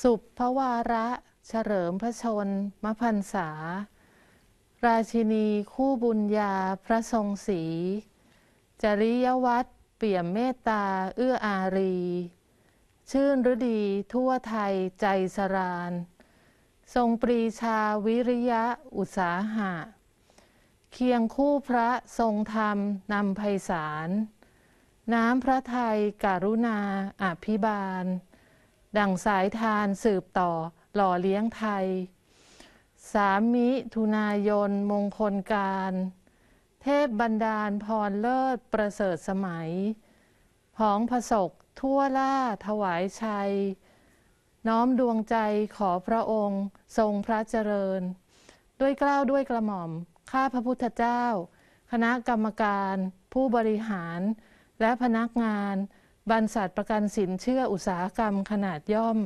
สุภวาระเฉลิมพระชน มพันษา ราชินีคู่บุญญา พระทรงศรี จริยวัตรเปี่ยมเมตตาเอื้ออารี ชื่นฤดีทั่วไทยใจสรานทรงปรีชาวิริยะอุตสาหะเคียงคู่พระทรงธรรมนำไพศาลน้ำพระไทยกรุณาอภิบาลดั่งสายทาน สืบต่อหล่อเลี้ยงไทย สามิทุนายนมงคลการ เทพบรรดาลพรเลิศประเสริฐสมัยผองผสกทั่วล่า ถวายชัย น้อมดวงใจขอพระองค์ ทรงพระเจริญ ด้วยกล้าวด้วยกระหม่อม ข้าพระพุทธเจ้า คณะกรรมการ ผู้บริหารและพนักงานบรรษัทประกันสินเชื่ออุตสาหกรรมขนาดย่อม